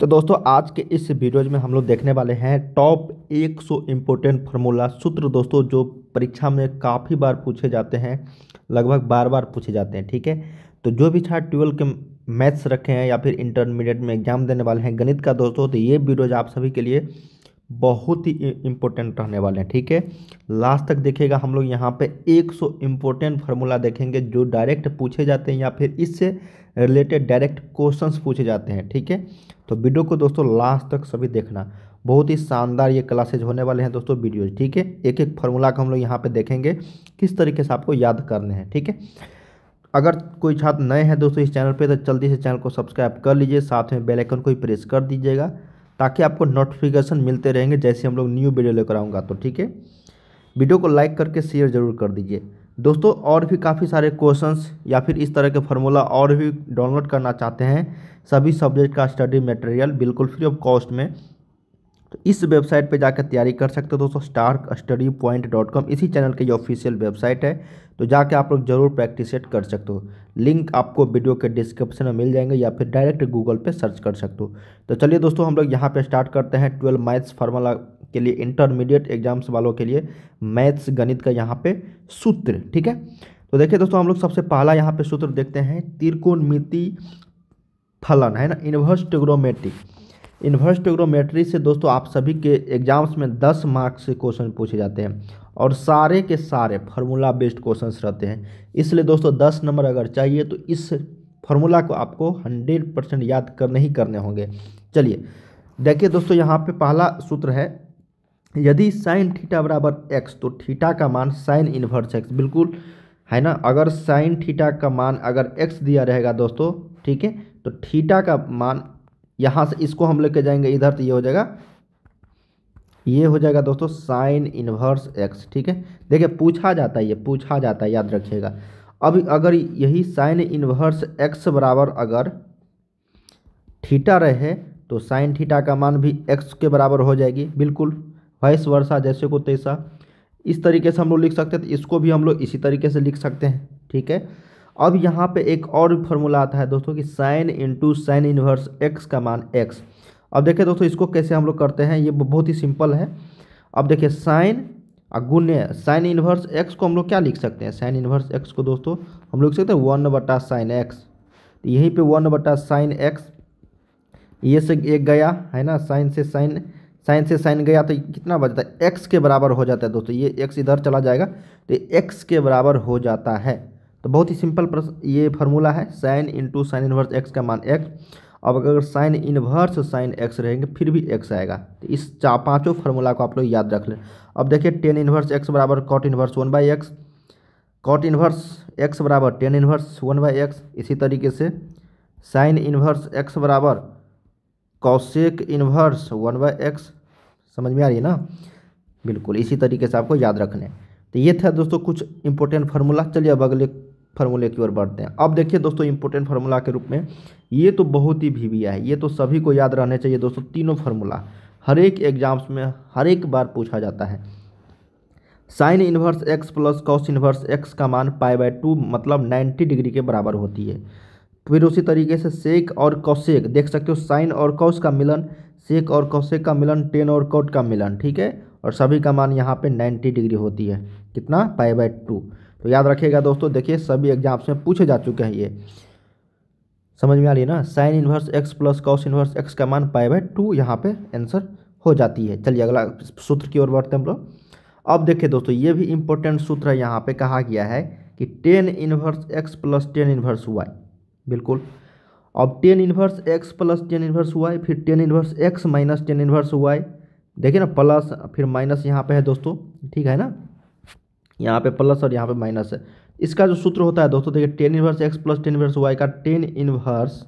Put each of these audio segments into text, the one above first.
तो दोस्तों आज के इस वीडियोज में हम लोग देखने वाले हैं टॉप 100 सौ इम्पोर्टेंट फार्मूला सूत्र दोस्तों जो परीक्षा में काफ़ी बार पूछे जाते हैं लगभग बार बार पूछे जाते हैं ठीक है तो जो भी छात्र ट्वेल्व के मैथ्स रखे हैं या फिर इंटरमीडिएट में एग्जाम देने वाले हैं गणित का दोस्तों तो ये वीडियोज आप सभी के लिए बहुत ही इम्पोर्टेंट रहने वाले हैं ठीक है लास्ट तक देखिएगा हम लोग यहाँ पे 100 इम्पोर्टेंट फार्मूला देखेंगे जो डायरेक्ट पूछे जाते हैं या फिर इससे रिलेटेड डायरेक्ट क्वेश्चंस पूछे जाते हैं ठीक है तो वीडियो को दोस्तों लास्ट तक सभी देखना बहुत ही शानदार ये क्लासेज होने वाले हैं दोस्तों वीडियोज ठीक है एक एक फार्मूला को हम लोग यहाँ पर देखेंगे किस तरीके से आपको याद करने हैं ठीक है अगर कोई छात्र नए हैं दोस्तों इस चैनल पे तो जल्दी से चैनल को सब्सक्राइब कर लीजिए साथ में बेल आइकन को ही प्रेस कर दीजिएगा ताकि आपको नोटिफिकेशन मिलते रहेंगे जैसे हम लोग न्यू वीडियो लेकर आऊँगा तो ठीक है वीडियो को लाइक करके शेयर जरूर कर दीजिए दोस्तों और भी काफ़ी सारे क्वेश्चंस या फिर इस तरह के फार्मूला और भी डाउनलोड करना चाहते हैं सभी सब्जेक्ट का स्टडी मटेरियल बिल्कुल फ्री ऑफ कॉस्ट में तो इस वेबसाइट पे जाकर तैयारी कर सकते हो दोस्तों Stark study point dot com इसी चैनल की ये ऑफिशियल वेबसाइट है तो जाके आप लोग जरूर प्रैक्टिस सेट कर सकते हो लिंक आपको वीडियो के डिस्क्रिप्शन में मिल जाएंगे या फिर डायरेक्ट गूगल पे सर्च कर सकते हो तो चलिए दोस्तों हम लोग यहाँ पे स्टार्ट करते हैं ट्वेल्व मैथ्स फार्मूला के लिए इंटरमीडिएट एग्जाम्स वालों के लिए मैथ्स गणित का यहाँ पे सूत्र ठीक है तो देखिए दोस्तों हम लोग सबसे पहला यहाँ पे सूत्र देखते हैं त्रिकोणमिति फलन है ना इन्वर्स टिग्रोमेटिक इन्वर्स ट्रिग्नोमेट्री से दोस्तों आप सभी के एग्जाम्स में 10 मार्क्स से क्वेश्चन पूछे जाते हैं और सारे के सारे फार्मूला बेस्ड क्वेश्चंस रहते हैं इसलिए दोस्तों 10 नंबर अगर चाहिए तो इस फार्मूला को आपको 100 परसेंट याद करने ही करने होंगे चलिए देखिए दोस्तों यहाँ पे पहला सूत्र है यदि साइन थीटा बराबर एक्स तो थीटा का मान साइन इन्वर्स एक्स बिल्कुल है ना अगर साइन थीटा का मान अगर एक्स दिया रहेगा दोस्तों ठीक है तो थीटा का मान यहाँ से इसको हम लेके जाएंगे इधर तो ये हो जाएगा ये हो जाएगा दोस्तों साइन इनवर्स एक्स ठीक है देखिए पूछा जाता है ये पूछा जाता है याद रखिएगा अब अगर यही साइन इनवर्स एक्स बराबर अगर थीटा रहे तो साइन थीटा का मान भी एक्स के बराबर हो जाएगी बिल्कुल वाइस वर्षा जैसे को तैसा इस तरीके से हम लोग लिख सकते हैं तो इसको भी हम लोग इसी तरीके से लिख सकते हैं ठीक है अब यहाँ पे एक और फॉर्मूला आता है दोस्तों कि sine into sine inverse x का मान एक्स अब देखिए दोस्तों इसको कैसे हम लोग करते हैं ये बहुत ही सिंपल है अब देखिए साइन गुण्य साइन इनवर्स एक्स को हम लोग क्या लिख सकते हैं साइन इनवर्स एक्स को दोस्तों हम लोग लिख सकते हैं वन बटा साइन एक्स तो यहीं पर वन बटा साइन एक्स ये से एक गया है ना साइन से साइन साइन से साइन गया तो कितना बचता है एक्स के बराबर हो जाता है दोस्तों ये एक्स इधर चला जाएगा तो एक्स के बराबर हो जाता है तो बहुत ही सिंपल प्रश्न ये फार्मूला है sine into sine inverse x का मान एक्स अब अगर साइन इन्वर्स साइन एक्स रहेंगे फिर भी एक्स आएगा तो इस चार पाँचों फार्मूला को आप लोग याद रख लें अब देखिए टेन इन्वर्स एक्स बराबर cot inverse one by x cot inverse x बराबर tan inverse one by x इसी तरीके से साइन इन्वर्स एक्स बराबर cosec inverse one by x समझ में आ रही है ना बिल्कुल इसी तरीके से आपको याद रखने तो ये था दोस्तों कुछ इंपॉर्टेंट फार्मूला चलिए अब अगले फार्मूले की ओर बढ़ते हैं अब देखिए दोस्तों इंपॉर्टेंट फार्मूला के रूप में ये तो बहुत ही भीविया है ये तो सभी को याद रहने चाहिए दोस्तों तीनों फार्मूला हर एक एग्जाम्स में हर एक बार पूछा जाता है sine inverse x plus cos inverse x का मान पाई बाय टू मतलब 90 डिग्री के बराबर होती है फिर उसी तरीके से सेक और कौशेक देख सकते हो साइन और कौश का मिलन सेक और कौशेक का मिलन टेन और कौट का मिलन ठीक है और सभी का मान यहाँ पे 90 डिग्री होती है कितना पाई बाय टू तो याद रखिएगा दोस्तों देखिए सभी एग्जाम्स में पूछे जा चुके हैं ये समझ में आ रही है ना sine inverse x plus cos inverse x का मान पाए बाई टू यहाँ पे आंसर हो जाती है चलिए अगला सूत्र की ओर बढ़ते हैं हम लोग अब देखिए दोस्तों ये भी इम्पोर्टेंट सूत्र है यहाँ पे कहा गया है कि tan inverse x plus tan inverse y बिल्कुल अब tan inverse x plus tan inverse y फिर tan inverse x minus tan inverse y देखिए ना प्लस फिर माइनस यहाँ पे है दोस्तों ठीक है ना यहाँ पे प्लस और यहाँ पे माइनस है इसका जो सूत्र होता है दोस्तों देखिए tan inverse x plus tan inverse y का टेन इन्वर्स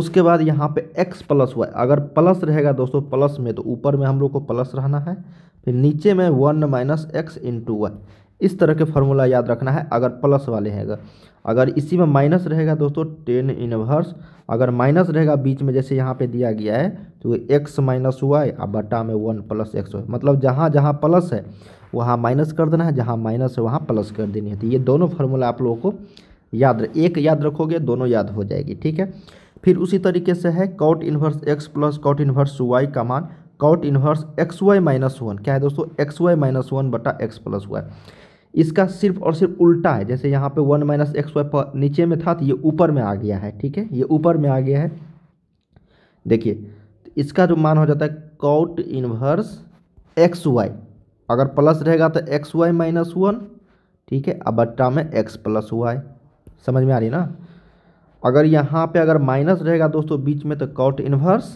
उसके बाद यहाँ पे एक्स प्लस वाई अगर प्लस रहेगा दोस्तों प्लस में तो ऊपर में हम लोग को प्लस रहना है फिर नीचे में one minus x two y इस तरह के फॉर्मूला याद रखना है अगर प्लस वाले हैं अगर इसी में माइनस रहेगा दोस्तों टेन इनवर्स अगर माइनस रहेगा बीच में जैसे यहाँ पे दिया गया है तो एक्स माइनस वाई और बटा में वन प्लस एक्स वाई मतलब जहाँ जहाँ प्लस है वहाँ माइनस कर देना है जहाँ माइनस है वहाँ प्लस कर देनी है तो ये दोनों फार्मूला आप लोगों को याद एक याद रखोगे दोनों याद हो जाएगी ठीक है फिर उसी तरीके से है cot inverse x plus cot inverse y का मान cot inverse x y minus one क्या है दोस्तों एक्स वाई माइनस वन बटा एक्स प्लस वाई इसका सिर्फ और सिर्फ उल्टा है जैसे यहाँ पे वन माइनस एक्स वाई नीचे में था तो ये ऊपर में आ गया है ठीक है ये ऊपर में आ गया है देखिए इसका जो मान हो जाता है कॉट इन्वर्स एक्स वाई अगर प्लस रहेगा तो एक्स वाई माइनस वन ठीक है अब बट्टा में एक्स प्लस वाई समझ में आ रही ना अगर यहाँ पे अगर माइनस रहेगा दोस्तों बीच में तो cot inverse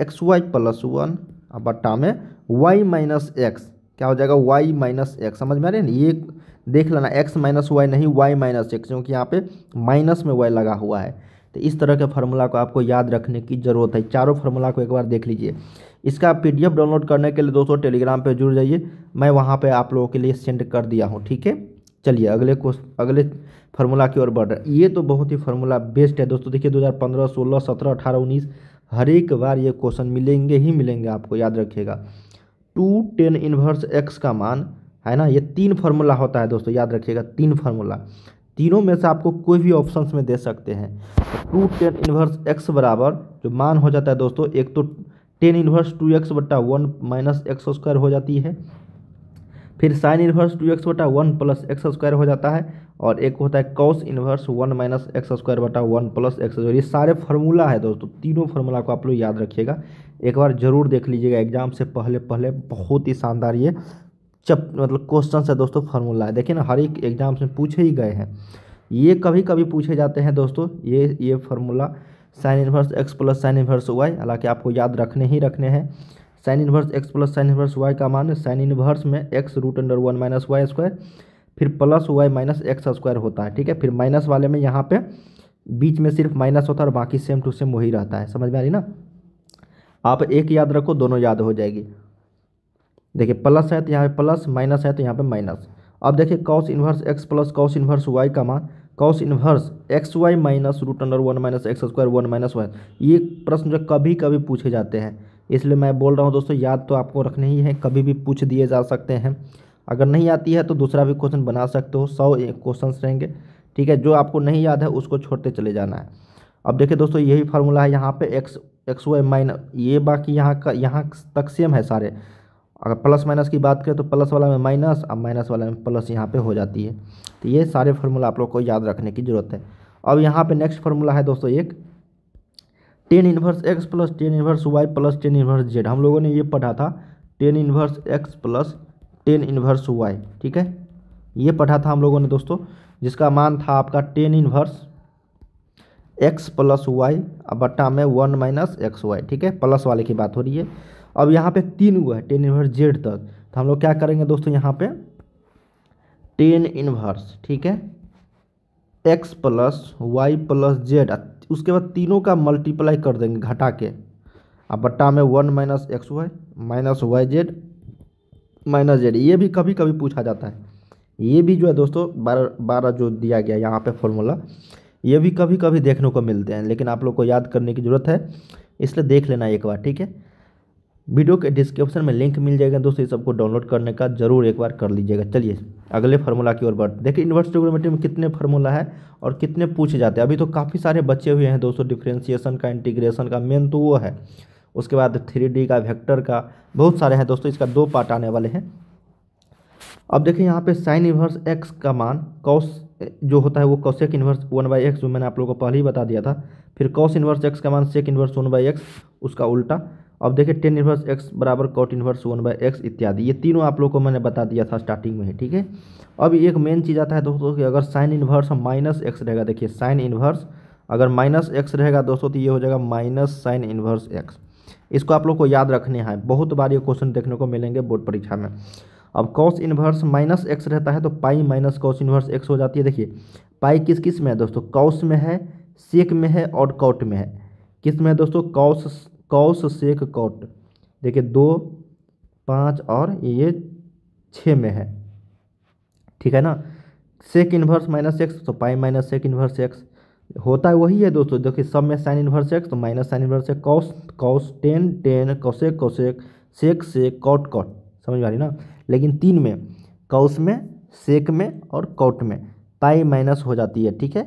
x y plus one अब बट्टा में वाई माइनस एक्स क्या हो जाएगा वाई माइनस एक्स समझ में आ रही है ना ये देख लेना एक्स माइनस वाई नहीं वाई माइनस एक्स क्योंकि यहाँ पे माइनस में वाई लगा हुआ है तो इस तरह के फार्मूला को आपको याद रखने की ज़रूरत है चारों फार्मूला को एक बार देख लीजिए इसका पीडीएफ डाउनलोड करने के लिए दोस्तों टेलीग्राम पर जुड़ जाइए मैं वहाँ पर आप लोगों के लिए सेंड कर दिया हूँ ठीक है चलिए अगले को अगले फार्मूला की ओर बढ़ रहा है ये तो बहुत ही फार्मूला बेस्ट है दोस्तों देखिए 2015 16 17 18 19 हर एक बार ये क्वेश्चन मिलेंगे ही मिलेंगे आपको याद रखिएगा टू टेन इन्वर्स एक्स का मान है ना ये तीन फार्मूला होता है दोस्तों याद रखिएगा तीन फार्मूला तीनों में से आपको कोई भी ऑप्शन में दे सकते हैं तो टू टेन इन्वर्स एक्स बराबर जो मान हो जाता है दोस्तों एक तो टेन इन्वर्स टू एक्स बटा वन माइनस एक्स स्क्वायर हो जाती है फिर साइन इन्वर्स टू एक्स बटा वन प्लस एक्स स्क्वायर हो जाता है और एक होता है cos inverse one minus x square बटा वन प्लस एक्स स्क्वायर ये सारे फार्मूला है दोस्तों तीनों फार्मूला को आप लोग याद रखिएगा एक बार ज़रूर देख लीजिएगा एग्जाम से पहले पहले बहुत ही शानदार ये चप मतलब क्वेश्चन है दोस्तों फार्मूला है देखिए ना हर एक एग्जाम्स में पूछे ही गए हैं ये कभी कभी पूछे जाते हैं दोस्तों ये ये formula sine inverse x plus sine inverse y हालांकि आपको याद रखने ही रखने हैं sine inverse x plus sine inverse y का मान साइन इनवर्स में x root under one minus y square फिर plus y minus x square होता है ठीक है फिर माइनस वाले में यहाँ पे बीच में सिर्फ माइनस होता है और बाकी सेम टू सेम वही रहता है समझ में आ रही ना आप एक याद रखो दोनों याद हो जाएगी देखिए प्लस है तो यहाँ पे प्लस माइनस है तो यहाँ पे माइनस अब देखिए cos inverse x plus cos inverse y का मान cos inverse x y minus root under one minus x square one minus one ये प्रश्न जो कभी कभी पूछे जाते हैं इसलिए मैं बोल रहा हूँ दोस्तों याद तो आपको रखने ही है कभी भी पूछ दिए जा सकते हैं अगर नहीं आती है तो दूसरा भी क्वेश्चन बना सकते हो सौ क्वेश्चन रहेंगे ठीक है जो आपको नहीं याद है उसको छोड़ते चले जाना है अब देखिए दोस्तों यही फार्मूला है यहाँ पे एक्स एक्स वाई माइनस ये बाकी यहाँ का यहाँ तक सेम है सारे अगर प्लस माइनस की बात करें तो प्लस वाला में माइनस और माइनस वाला में प्लस यहाँ पे हो जाती है तो ये सारे फार्मूला आप लोग को याद रखने की ज़रूरत है अब यहाँ पे नेक्स्ट फार्मूला है दोस्तों एक tan inverse x plus tan inverse y plus tan inverse z हम लोगों ने ये पढ़ा था tan inverse x plus tan inverse y ठीक है ये पढ़ा था हम लोगों ने दोस्तों जिसका मान था आपका tan inverse x plus y बट्टा में वन माइनस एक्स वाई ठीक है प्लस वाले की बात हो रही है अब यहाँ पे तीन हुआ है टेन इन्वर्स जेड तक तो हम लोग क्या करेंगे दोस्तों यहाँ पे टेन इन्वर्स ठीक है x plus y plus z उसके बाद तीनों का मल्टीप्लाई कर देंगे घटा के अब बट्टा में one minus x y minus y z minus z ये भी कभी कभी पूछा जाता है ये भी जो है दोस्तों बारह बारह जो दिया गया यहाँ पे फॉर्मूला ये भी कभी कभी देखने को मिलते हैं लेकिन आप लोग को याद करने की ज़रूरत है इसलिए देख लेना एक बार ठीक है वीडियो के डिस्क्रिप्शन में लिंक मिल जाएगा दोस्तों इस सबको डाउनलोड करने का जरूर एक बार कर लीजिएगा चलिए अगले फार्मूला की ओर बढ़ देखिए इन्वर्स ट्रिग्नोमेट्री में कितने फार्मूला है और कितने पूछे जाते हैं अभी तो काफ़ी सारे बचे हुए हैं दोस्तों डिफ्रेंसिएशन का इंटीग्रेशन का मेन तो वो है उसके बाद थ्री का वैक्टर का बहुत सारे हैं दोस्तों इसका दो पार्ट आने वाले हैं अब देखिए यहाँ पे साइन इन्वर्स एक्स का मान कौस जो होता है वो cosec inverse one by x जो मैंने आप लोगों को पहले ही बता दिया था फिर कौश इन्वर्स एक्स का मान sec inverse one by x उसका उल्टा अब देखिए टेन इन्वर्स एक्स बराबर cot inverse one by x इत्यादि ये तीनों आप लोग को मैंने बता दिया था स्टार्टिंग में ही ठीक है अब एक मेन चीज़ आता है दोस्तों कि अगर साइन इन्वर्स माइनस एक्स रहेगा देखिए साइन इन्वर्स अगर माइनस एक्स रहेगा दोस्तों तो ये हो जाएगा माइनस साइन इन्वर्स एक्स इसको आप लोग को याद रखने हैं बहुत बार ये क्वेश्चन देखने को मिलेंगे बोर्ड परीक्षा में अब कॉस इन्वर्स माइनस एक्स रहता है तो pi minus cos inverse x हो जाती है देखिए पाई किस किस में है दोस्तों कॉस में है सेक में है और कॉट में है किस में है दोस्तों कॉस कौश सेक कौट देखिए दो पाँच और ये छः में है ठीक है ना सेक इन्वर्स माइनस एक्स तो pi minus sec inverse x होता है वही है दोस्तों देखिए सब में साइन इन्वर्स एक्स तो minus sine inverse x cos cos tan tan cosec cosec sec sec cot cot समझ आ रही ना लेकिन तीन में कौस में सेक में और कौट में पाई माइनस हो जाती है ठीक है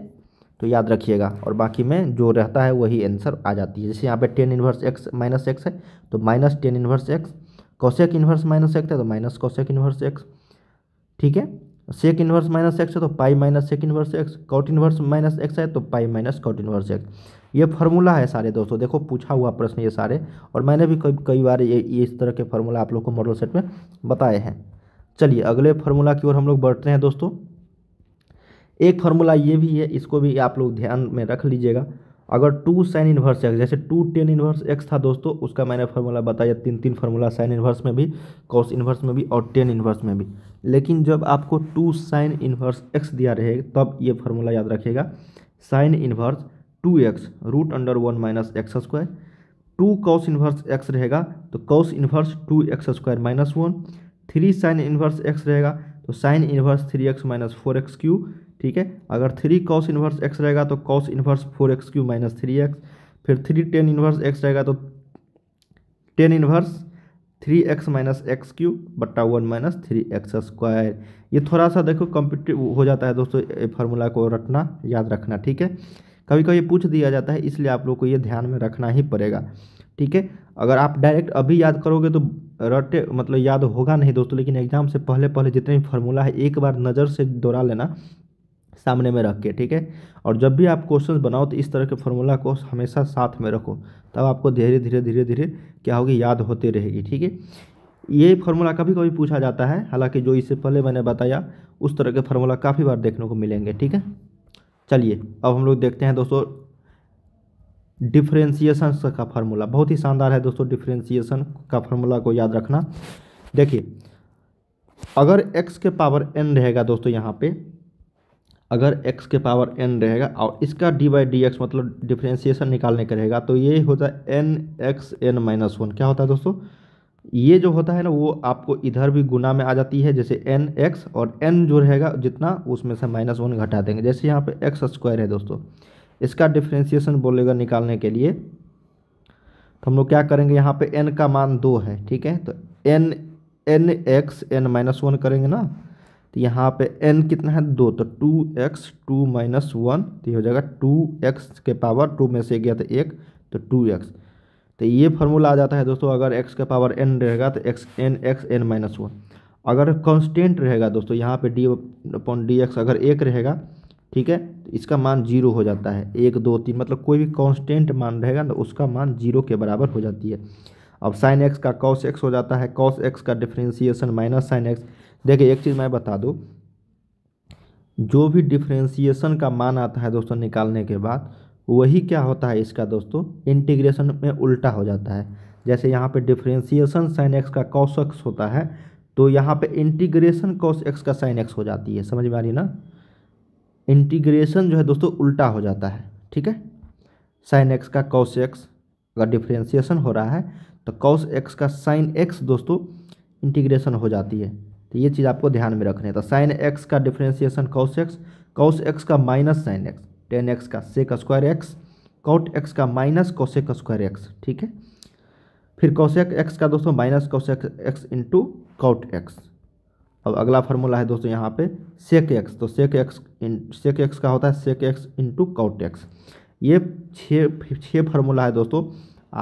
तो याद रखिएगा और बाकी में जो रहता है वही आंसर आ जाती है जैसे यहाँ पे tan inverse x minus x है तो minus tan inverse x cosec inverse minus x है तो माइनस कौशेक इन्वर्स एक्स ठीक है सेक इन्वर्स माइनस एक्स है तो pi minus sec inverse x cot inverse minus x है तो pi minus cot inverse x ये फार्मूला है सारे दोस्तों देखो पूछा हुआ प्रश्न ये सारे और मैंने भी कई कई बार ये, इस तरह के फार्मूला आप लोग को मॉडल सेट में बताए हैं चलिए अगले फार्मूला की ओर हम लोग बढ़ते हैं दोस्तों एक फार्मूला ये भी है इसको भी आप लोग ध्यान में रख लीजिएगा अगर टू साइन इन्वर्स एक्स जैसे टू टेन इन्वर्स एक्स था दोस्तों उसका मैंने फार्मूला बताया तीन तीन फार्मूला साइन इन्वर्स में भी कॉस इन्वर्स में भी और टेन इन्वर्स में भी लेकिन जब आपको टू साइन इन्वर्स एक्स दिया रहेगा तब ये फार्मूला याद रखेगा sine inverse two x root under one minus x square two cos inverse x रहेगा तो cos inverse two x square minus one three sine inverse x रहेगा तो sine inverse three x minus four x cube ठीक है अगर three cos inverse x रहेगा तो cos inverse four x cube minus three x फिर three tan inverse x रहेगा तो tan inverse three x minus x cube बट्टा one minus three x square ये थोड़ा सा देखो कॉम्पिटिव हो जाता है दोस्तों फार्मूला को रटना याद रखना ठीक है कभी कभी पूछ दिया जाता है इसलिए आप लोग को ये ध्यान में रखना ही पड़ेगा ठीक है अगर आप डायरेक्ट अभी याद करोगे तो रटे मतलब याद होगा नहीं दोस्तों लेकिन एग्जाम से पहले पहले जितने भी फार्मूला है एक बार नज़र से दोहरा लेना सामने में रख के ठीक है और जब भी आप क्वेश्चन बनाओ तो इस तरह के फॉर्मूला को हमेशा साथ में रखो तब आपको धीरे धीरे धीरे धीरे क्या होगी याद होती रहेगी ठीक है ये फार्मूला कभी कभी पूछा जाता है हालांकि जो इससे पहले मैंने बताया उस तरह के फार्मूला काफ़ी बार देखने को मिलेंगे ठीक है चलिए अब हम लोग देखते हैं दोस्तों डिफ्रेंसीसन का फार्मूला बहुत ही शानदार है दोस्तों डिफ्रेंसीसन का फार्मूला को याद रखना देखिए अगर x के पावर n रहेगा दोस्तों यहाँ पे अगर x के पावर n रहेगा और इसका डी बाई डी एक्स मतलब डिफ्रेंसिएशन निकालने का रहेगा तो ये होता है n x n minus one क्या होता है दोस्तों ये जो होता है ना वो आपको इधर भी गुना में आ जाती है जैसे एन एक्स और एन जो रहेगा जितना उसमें से माइनस वन घटा देंगे जैसे यहाँ पे एक्स स्क्वायर है दोस्तों इसका डिफ्रेंसिएशन बोलेगा निकालने के लिए तो हम लोग क्या करेंगे यहाँ पर एन का मान दो है ठीक है तो n n x n minus one करेंगे ना तो यहाँ पे एन कितना है दो तो two x two minus one तो ये हो जाएगा टू एक्स के पावर टू में से गया तो एक तो टू एक्स तो ये फार्मूला आ जाता है दोस्तों अगर एक्स का पावर एन रहेगा तो x n x n minus one अगर कॉन्स्टेंट रहेगा दोस्तों यहाँ पे डी अपॉन डी एक्स अगर एक रहेगा ठीक है तो इसका मान जीरो हो जाता है एक दो तीन मतलब कोई भी कांस्टेंट मान रहेगा ना तो उसका मान जीरो के बराबर हो जाती है अब साइन एक्स का कॉस एक्स हो जाता है कॉस एक्स का डिफ्रेंसिएशन माइनस साइन एक्स देखिए एक चीज़ मैं बता दूँ जो भी डिफ्रेंसिएशन का मान आता है दोस्तों निकालने के बाद वही क्या होता है इसका दोस्तों इंटीग्रेशन में उल्टा हो जाता है जैसे यहाँ पे डिफ्रेंसीसन साइन एक्स का कॉस एक्स होता है तो यहाँ पे इंटीग्रेशन कॉस एक्स का साइन एक्स हो जाती है समझ में आ रही ना इंटीग्रेशन जो है दोस्तों उल्टा हो जाता है ठीक है साइन एक्स का कॉस एक्स अगर डिफ्रेंसीसन हो रहा है तो कॉस एक्स का साइन एक्स दोस्तों इंटीग्रेशन हो जाती है तो ये चीज़ आपको ध्यान में रखनी है तो साइन एक्स का differentiation cos x cos x का minus sine x tan x का sec square x cot x का माइनस कौशेक स्क्वायर एक्स ठीक है फिर कौशेक एक्स का दोस्तों minus cosec x into cot x अब अगला फार्मूला है दोस्तों यहाँ पे सेक एक्स तो सेक एक्स इन सेक एक्स का होता है sec x into cot x ये छः छः फार्मूला है दोस्तों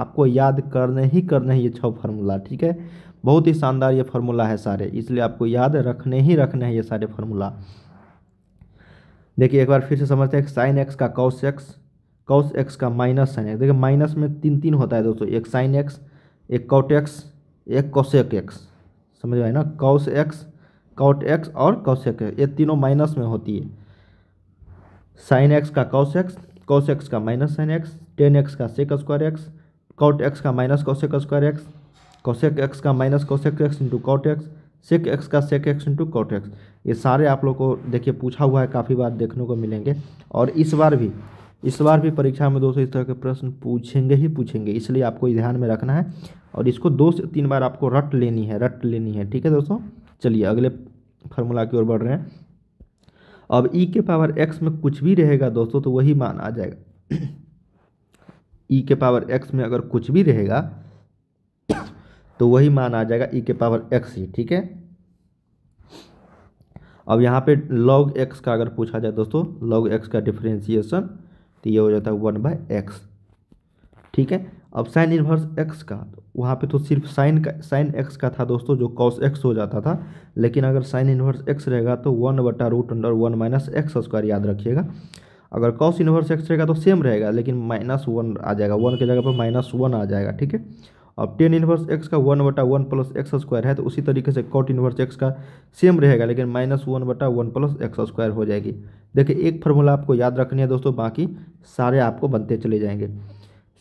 आपको याद करने ही करने ही ये छः फार्मूला ठीक है बहुत ही शानदार ये फार्मूला है सारे इसलिए आपको याद रखने ही रखने हैं ये सारे फार्मूला देखिए एक बार फिर से समझते हैं साइन एक्स का कौस एक्स कौस एक्स का माइनस साइन एक्स देखिए माइनस में तीन तीन होता है दोस्तों एक साइन एक्स एक कॉट एक्स एक कौशेक एक्स समझ में ना कौश एक्स कॉट एक्स और कौशेक एक्स ये तीनों माइनस में होती है साइन एक्स का कौश एक्स कौश एक्स का minus sine x tan x का sec square x cot x का minus cosec square x cosec x का minus cosec x into cot x sec x का sec x into cot x ये सारे आप लोग को देखिए पूछा हुआ है काफ़ी बार देखने को मिलेंगे और इस बार भी इस बार भी परीक्षा में दोस्तों इस तरह के प्रश्न पूछेंगे ही पूछेंगे इसलिए आपको ध्यान में रखना है और इसको दो से तीन बार आपको रट लेनी है रट लेनी है ठीक है दोस्तों चलिए अगले फार्मूला की ओर बढ़ रहे हैं अब ई e के पावर एक्स में कुछ भी रहेगा दोस्तों तो वही मान आ जाएगा ई e के पावर एक्स में अगर कुछ भी रहेगा तो वही मान आ जाएगा ई e के पावर एक्स ही ठीक है अब यहाँ पे लॉग एक्स का अगर पूछा जाए दोस्तों लॉग एक्स का डिफ्रेंसिएशन तो ये हो जाता है वन बाय एक्स ठीक है अब साइन इन्वर्स एक्स का वहाँ पे तो सिर्फ साइन का साइन एक्स का था दोस्तों जो कॉस एक्स हो जाता था लेकिन अगर साइन इन्वर्स एक्स रहेगा तो वन बटा root under one minus x square याद रखिएगा अगर कॉस इन्वर्स एक्स रहेगा तो सेम रहेगा लेकिन माइनस वन आ जाएगा वन के जगह पर माइनस वन आ जाएगा ठीक है अब टेन इन्वर्स एक्स का वन बटा वन प्लस एक्स स्क्वायर है तो उसी तरीके से कॉट इन्वर्स एक्स का सेम रहेगा लेकिन माइनस वन बटा वन प्लस एक्स स्क्वायर हो जाएगी देखिए एक फार्मूला आपको याद रखनी है दोस्तों बाकी सारे आपको बनते चले जाएंगे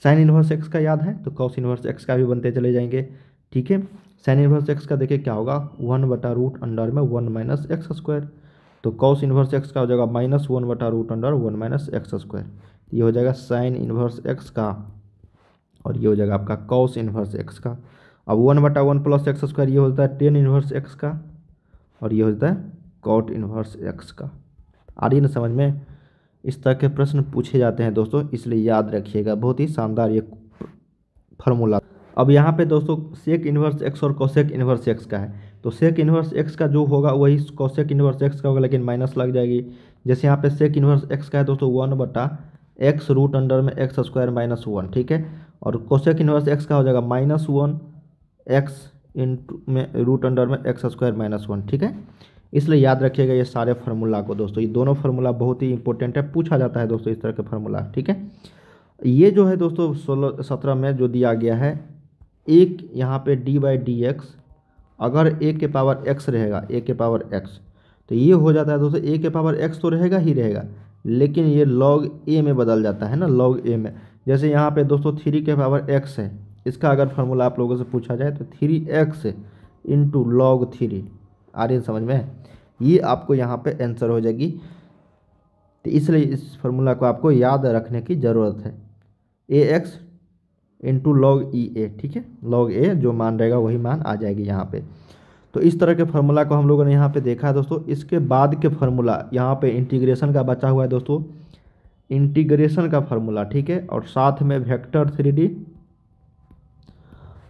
साइन इन्वर्स एक्स का याद है तो कॉस इन्वर्स एक्स का भी बनते चले जाएंगे ठीक है साइन इन्वर्स एक्स का देखिए क्या होगा वन बटा रूट अंडर में वन माइनस एक्स स्क्वायर तो कॉस इन्वर्स एक्स का हो जाएगा माइनस वन बटा root under one minus x square ये हो जाएगा साइन इन्वर्स एक्स का और ये हो जाएगा आपका कॉस इन्वर्स एक्स का अब वन बटा वन प्लस एक्स स्क्वायर ये हो जाता है टेन इन्वर्स एक्स का और ये हो जाता है कॉट इन्वर्स एक्स का आ रही ना समझ में इस तरह के प्रश्न पूछे जाते हैं दोस्तों इसलिए याद रखिएगा बहुत ही शानदार ये फार्मूला अब यहाँ पे दोस्तों सेक इन्वर्स एक्स और कौशेक इन्वर्स एक्स का है तो सेक इन्वर्स एक्स का जो होगा वही कौशेक इन्वर्स एक्स का होगा लेकिन माइनस लग जाएगी जैसे यहाँ पे सेक इन्वर्स एक्स का है दोस्तों वन बटा एक्स रूट अंडर में एक्स स्क्वायर माइनस वन ठीक है और कोशेक इन्वर्स एक्स का हो जाएगा माइनस वन एक्स इन में रूट अंडर में एक्स स्क्वायर माइनस वन ठीक है इसलिए याद रखिएगा ये सारे फार्मूला को दोस्तों ये दोनों फार्मूला बहुत ही इंपॉर्टेंट है पूछा जाता है दोस्तों इस तरह के फार्मूला ठीक है ये जो है दोस्तों सोलह सत्रह में जो दिया गया है एक यहाँ पे डी बाई डी एक्स अगर ए के पावर एक्स रहेगा ए के पावर एक्स तो ये हो जाता है दोस्तों ए के पावर एक्स तो रहेगा ही रहेगा लेकिन ये लॉग ए में बदल जाता है ना लॉग ए में जैसे यहाँ पे दोस्तों थ्री के पावर एक्स है इसका अगर फार्मूला आप लोगों से पूछा जाए तो three x into log three आ रही समझ में ये आपको यहाँ पे आंसर हो जाएगी तो इसलिए इस फार्मूला को आपको याद रखने की ज़रूरत है a x into log e a ठीक है लॉग ए जो मान रहेगा वही मान आ जाएगी यहाँ पर तो इस तरह के फार्मूला को हम लोगों ने यहाँ पर देखा है दोस्तों इसके बाद के फार्मूला यहाँ पर इंटीग्रेशन का बचा हुआ है दोस्तों इंटीग्रेशन का फार्मूला ठीक है और साथ में वेक्टर थ्री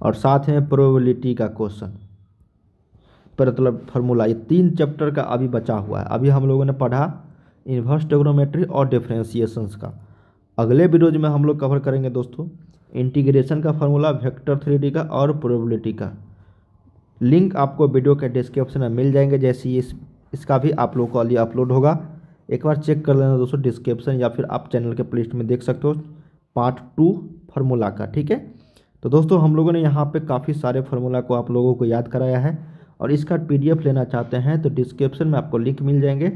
और साथ में प्रोबेबिलिटी का क्वेश्चन पर मतलब फार्मूला ये तीन चैप्टर का अभी बचा हुआ है अभी हम लोगों ने पढ़ा इन्वर्स टेग्नोमेट्री और डिफ्रेंसिएशंस का अगले वीडियोज में हम लोग कवर करेंगे दोस्तों इंटीग्रेशन का फार्मूला वेक्टर थ्री का और प्रोबेबिलिटी का लिंक आपको वीडियो के डिस्क्रिप्शन में मिल जाएंगे जैसे इस इसका भी आप लोगों को अभी अपलोड होगा एक बार चेक कर लेना दोस्तों डिस्क्रिप्शन या फिर आप चैनल के प्लेलिस्ट में देख सकते हो पार्ट टू फार्मूला का ठीक है तो दोस्तों हम लोगों ने यहाँ पे काफ़ी सारे फार्मूला को आप लोगों को याद कराया है और इसका पीडीएफ लेना चाहते हैं तो डिस्क्रिप्शन में आपको लिंक मिल जाएंगे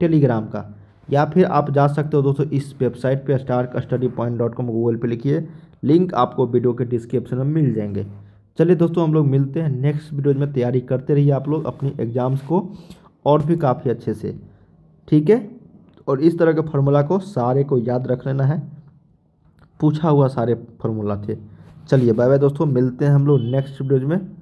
टेलीग्राम का या फिर आप जा सकते हो दोस्तों इस वेबसाइट पर star study point dot com Google पर लिखिए लिंक आपको वीडियो के डिस्क्रिप्शन में मिल जाएंगे चलिए दोस्तों हम लोग मिलते हैं नेक्स्ट वीडियो में तैयारी करते रहिए आप लोग अपनी एग्ज़ाम्स को और भी काफ़ी अच्छे से ठीक है और इस तरह के फार्मूला को सारे को याद रख लेना है पूछा हुआ सारे फार्मूला थे चलिए बाय बाय दोस्तों मिलते हैं हम लोग नेक्स्ट वीडियोज में